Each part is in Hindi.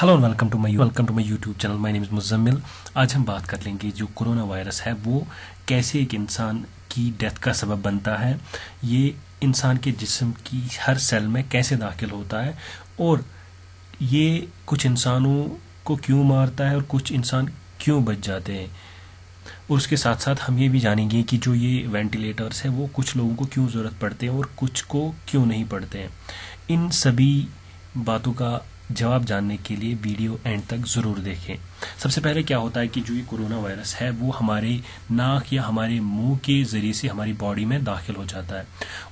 hello and welcome to my welcome to my YouTube channel my name is Muzammil आज हम बात कर लेंगे जो कोरोना वायरस है वो कैसे एक इंसान की डेथ का सबब बनता है ये इंसान के जिस्म की हर सेल में कैसे दाखिल होता है और ये कुछ इंसानों को क्यों मारता है और कुछ इंसान क्यों बच जाते हैं और उसके साथ साथ हम ये भी जानेंगे कि जो ये वेंटिलेटर्स हैं वो कुछ लोगों को क्यों ज़रूरत पड़ते हैं और कुछ को क्यों नहीं पड़ते हैं इन सभी बातों का जवाब जानने के लिए वीडियो एंड तक ज़रूर देखें सबसे पहले क्या होता है कि जो ये कोरोना वायरस है वो हमारे नाक या हमारे मुंह के ज़रिए से हमारी बॉडी में दाखिल हो जाता है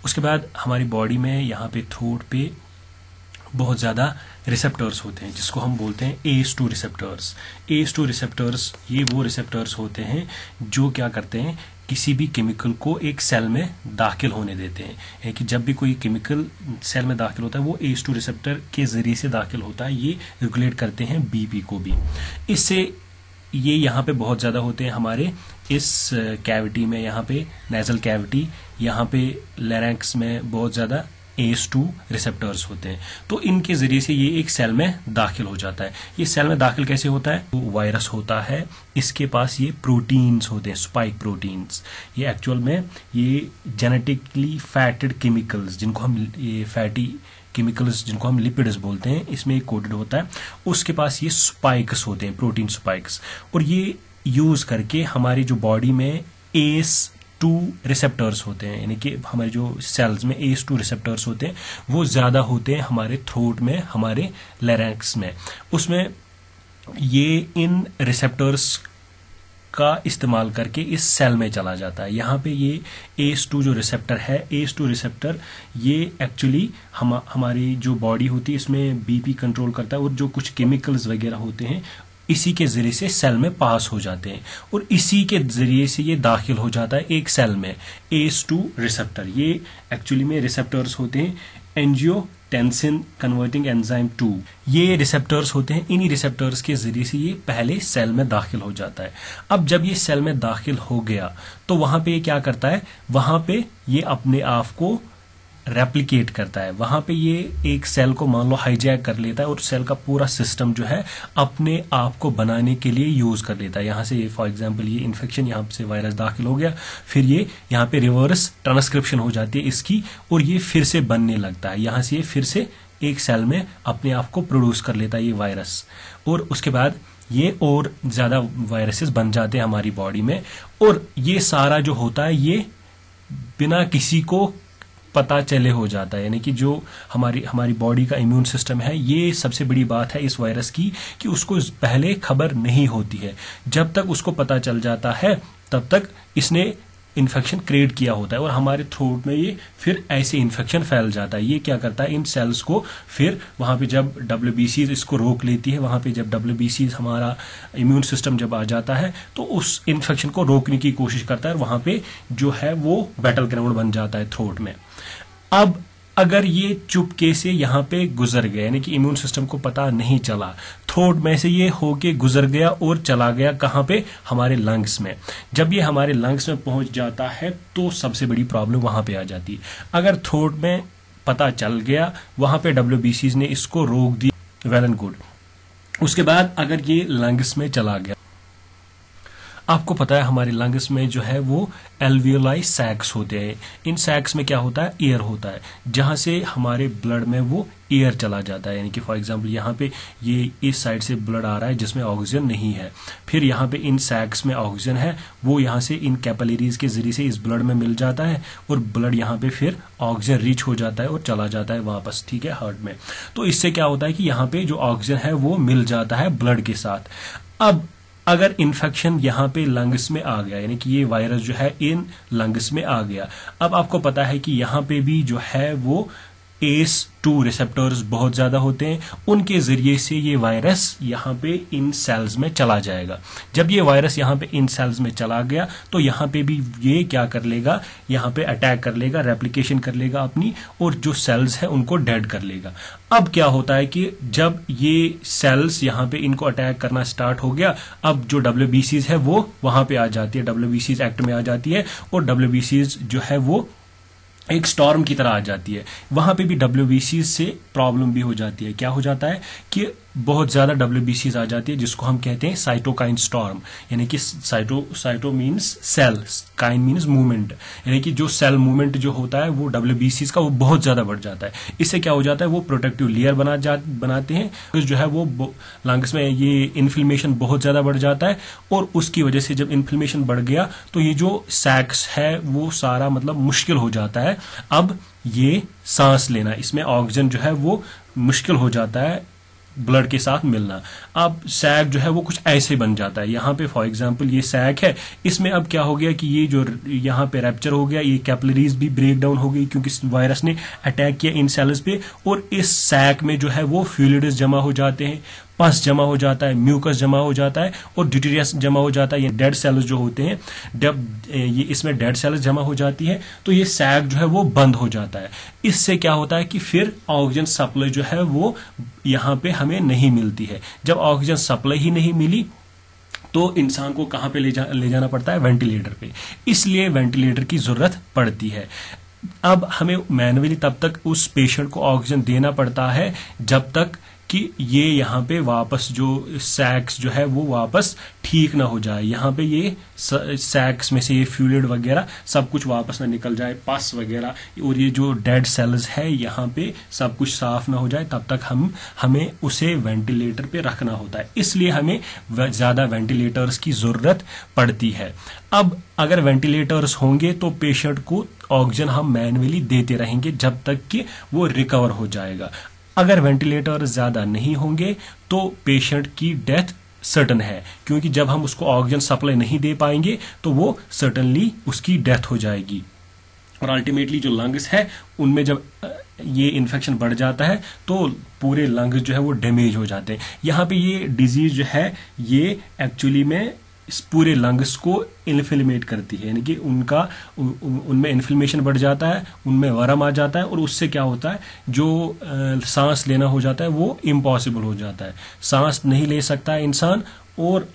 उसके बाद हमारी बॉडी में यहाँ पे थ्रोट पे बहुत ज़्यादा रिसेप्टर्स होते हैं जिसको हम बोलते हैं ACE two receptors ACE two receptors ये वो रिसेप्टर्स होते हैं जो क्या करते हैं किसी भी केमिकल को एक सेल में दाखिल होने देते हैं यानी कि जब भी कोई केमिकल सेल में दाखिल होता है वो ए टू रिसेप्टर के जरिए से दाखिल होता है ये रेगुलेट करते हैं बीपी को भी इससे ये यहाँ पे बहुत ज़्यादा होते हैं हमारे इस कैविटी uh, में यहाँ पे नेजल कैविटी यहाँ पे लेरेंक्स में बहुत ज़्यादा एस टू रिसेप्टर्स होते हैं तो इनके जरिए से ये एक सेल में दाखिल हो जाता है ये सेल में दाखिल कैसे होता है तो वायरस होता है इसके पास ये प्रोटीन्स होते हैं स्पाइक प्रोटीन्स ये एक्चुअल में ये जेनेटिकली फैटेड केमिकल्स जिनको हम ये फैटी केमिकल्स जिनको हम लिपिड्स बोलते हैं इसमें एक कोटेड होता है उसके पास ये स्पाइक्स होते हैं प्रोटीन स्पाइक्स और ये यूज करके हमारी जो बॉडी में एस टू रिसेप्टर्स होते हैं यानी कि हमारे जो सेल्स में एस टू रिसेप्टर्स होते हैं वो ज़्यादा होते हैं हमारे थ्रोट में हमारे लेरेंक्स में उसमें ये इन रिसेप्टर्स का इस्तेमाल करके इस सेल में चला जाता है यहाँ पे ये एस टू जो रिसेप्टर है एस टू रिसेप्टर ये एक्चुअली हम हमारी जो बॉडी होती है इसमें बीपी कंट्रोल करता है और जो कुछ केमिकल्स वगैरह होते हैं इसी के ज़रिए से सेल में पास हो जाते हैं और इसी के ज़रिए से ये दाखिल हो जाता है एक सेल में एस टू रिसेप्टर ये एक्चुअली में रिसेप्टर्स होते हैं angiotensin converting enzyme two ये रिसेप्टर्स होते हैं इन्हीं रिसेप्टर्स के जरिए से ये पहले सेल में दाखिल हो जाता है अब जब ये सेल में दाखिल हो गया तो वहां पे ये क्या करता है वहां पे ये अपने आप को रेप्लीकेट करता है वहां पे ये एक सेल को मान लो हाईजैक कर लेता है और सेल का पूरा सिस्टम जो है अपने आप को बनाने के लिए यूज कर लेता है यहाँ से फॉर एग्जाम्पल ये इन्फेक्शन यहाँ से वायरस दाखिल हो गया फिर ये यहाँ पे रिवर्स ट्रांसक्रिप्शन हो जाती है इसकी और ये फिर से बनने लगता है यहाँ से ये फिर से एक सेल में अपने आप को प्रोड्यूस कर लेता है ये वायरस और उसके बाद ये और ज्यादा वायरसेस बन जाते हैं हमारी बॉडी में और ये सारा जो होता है ये बिना किसी को पता चले हो जाता है यानी कि जो हमारी हमारी बॉडी का इम्यून सिस्टम है ये सबसे बड़ी बात है इस वायरस की कि उसको पहले खबर नहीं होती है जब तक उसको पता चल जाता है तब तक इसने इन्फेक्शन क्रिएट किया होता है और हमारे थ्रोट में ये फिर ऐसे इन्फेक्शन फैल जाता है ये क्या करता है इन सेल्स को फिर वहाँ पे जब डब्ल्यू इसको रोक लेती है वहाँ पे जब डब्ल्यू हमारा इम्यून सिस्टम जब आ जाता है तो उस इन्फेक्शन को रोकने की कोशिश करता है और वहाँ पे जो है वो बैटल ग्राउंड बन जाता है थ्रोट में अब अगर ये चुपके से यहाँ पे गुजर गया यानी कि इम्यून सिस्टम को पता नहीं चला थ्रोट में से ये होके गुजर गया और चला गया कहाँ पे हमारे लंग्स में जब ये हमारे लंग्स में पहुंच जाता है तो सबसे बड़ी प्रॉब्लम वहां पे आ जाती है अगर थ्रोट में पता चल गया वहां पे डब्ल्यू ने इसको रोक दिया वेल एंड गुड उसके बाद अगर ये लंग्स में चला गया आपको पता है हमारे लंग्स में जो है वो एल्वियोलाई सैक्स होते हैं इन सैक्स में क्या होता है एयर होता है जहां से हमारे ब्लड में वो एयर चला जाता है यानी कि फॉर एग्जांपल यहाँ पे ये इस साइड से ब्लड आ रहा है जिसमें ऑक्सीजन नहीं है फिर यहाँ पे इन सैक्स में ऑक्सीजन है वो यहाँ से इन कैपलेरीज के जरिए से इस ब्लड में मिल जाता है और ब्लड यहाँ पे फिर ऑक्सीजन रिच हो जाता है और चला जाता है वापस ठीक है हार्ट में तो इससे क्या होता है कि यहाँ पे जो ऑक्सीजन है वो मिल जाता है ब्लड के साथ अब अगर इन्फेक्शन यहाँ पे लंग्स में आ गया यानी कि ये वायरस जो है इन लंग्स में आ गया अब आपको पता है कि यहाँ पे भी जो है वो एस टू रिसेप्टर्स बहुत ज़्यादा होते हैं उनके ज़रिए से ये वायरस यहाँ पे इन सेल्स में चला जाएगा जब ये वायरस यहाँ पे इन सेल्स में चला गया तो यहाँ पे भी ये क्या कर लेगा यहाँ पे अटैक कर लेगा रेप्लिकेशन कर लेगा अपनी और जो सेल्स है उनको डेड कर लेगा अब क्या होता है कि जब ये सेल्स यहाँ पे इनको अटैक करना स्टार्ट हो गया अब जो डब्ल्यू है वो वहां पे आ जाती है डब्ल्यू एक्ट में आ जाती है और डब्ल्यू जो है वो एक स्टॉर्म की तरह आ जाती है वहां पे भी डब्ल्यू से प्रॉब्लम भी हो जाती है क्या हो जाता है कि बहुत ज़्यादा डब्ल्यू आ जाती है जिसको हम कहते हैं साइटोकाइन स्टॉर्म यानी कि cyto cyto means cell kine means movement यानी कि जो सेल मूवमेंट जो होता है वो डब्ल्यू का वो बहुत ज़्यादा बढ़ जाता है इससे क्या हो जाता है वो प्रोटेक्टिव लेयर बना जा बनाते हैं तो जो है वो लंग्स में ये इन्फ्लेमेशन बहुत ज़्यादा बढ़ जाता है और उसकी वजह से जब इन्फ्लेमेशन बढ़ गया तो ये जो सैक्स है वो सारा मतलब मुश्किल हो जाता है अब ये सांस लेना इसमें ऑक्सीजन जो है वो मुश्किल हो जाता है ब्लड के साथ मिलना अब सैक जो है वो कुछ ऐसे बन जाता है यहाँ पे फॉर एग्जाम्पल ये सैक है इसमें अब क्या हो गया कि ये जो यहाँ पे रैप्चर हो गया ये कैपलरीज भी ब्रेक डाउन हो गई क्योंकि वायरस ने अटैक किया इन सेल्स पे और इस सैक में जो है वो फ्यूलिड जमा हो जाते हैं पस जमा हो जाता है म्यूकस जमा हो जाता है और ड्यूटीरिया जमा हो जाता है ये डेड सेल्स जो होते हैं जब ये इसमें डेड सेल्स जमा हो जाती है तो ये सैग जो है वो बंद हो जाता है इससे क्या होता है कि फिर ऑक्सीजन सप्लाई जो है वो यहाँ पे हमें नहीं मिलती है जब ऑक्सीजन सप्लाई ही नहीं मिली तो इंसान को कहाँ पे ले जा ले जाना पड़ता है वेंटिलेटर पे इसलिए वेंटिलेटर की जरूरत पड़ती है अब हमें मैनुअली तब तक उस पेशेंट को ऑक्सीजन देना पड़ता है जब तक कि ये यहाँ पे वापस जो सैक्स जो है वो वापस ठीक ना हो जाए यहाँ पे ये सैक्स में से ये फ्यूलिड वगैरह सब कुछ वापस ना निकल जाए पस वगैरह और ये जो डेड सेल्स है यहाँ पे सब कुछ साफ ना हो जाए तब तक हम हमें उसे वेंटिलेटर पे रखना होता है इसलिए हमें ज़्यादा वेंटिलेटर्स की ज़रूरत पड़ती है अब अगर वेंटिलेटर्स होंगे तो पेशेंट को ऑक्सीजन हम मैनुअली देते रहेंगे जब तक कि वो रिकवर हो जाएगा अगर वेंटिलेटर ज़्यादा नहीं होंगे तो पेशेंट की डेथ सर्टन है क्योंकि जब हम उसको ऑक्सीजन सप्लाई नहीं दे पाएंगे तो वो सर्टनली उसकी डेथ हो जाएगी और अल्टीमेटली जो लंग्स है उनमें जब ये इन्फेक्शन बढ़ जाता है तो पूरे लंग्स जो है वो डैमेज हो जाते हैं यहाँ पे ये डिजीज जो है ये एक्चुअली में इस पूरे लंग्स को इन्फ्लेमेट करती है यानी कि उनका उनमें इन्फ्लेमेशन बढ़ जाता है उनमें वरम आ जाता है और उससे क्या होता है जो सांस लेना हो जाता है वो इम्पॉसिबल हो जाता है सांस नहीं ले सकता है इंसान और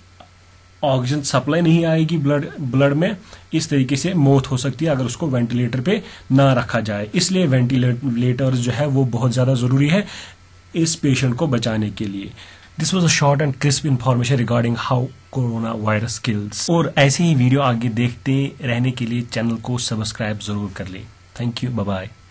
ऑक्सीजन सप्लाई नहीं आएगी ब्लड ब्लड में इस तरीके से मौत हो सकती है अगर उसको वेंटिलेटर पे ना रखा जाए इसलिए वेंटिलेटर जो है वो बहुत ज़्यादा ज़रूरी है इस पेशेंट को बचाने के लिए this was a short and crisp information regarding how corona virus kills और ऐसे ही वीडियो आगे देखते रहने के लिए चैनल को सब्सक्राइब जरूर कर ले थैंक यू बाय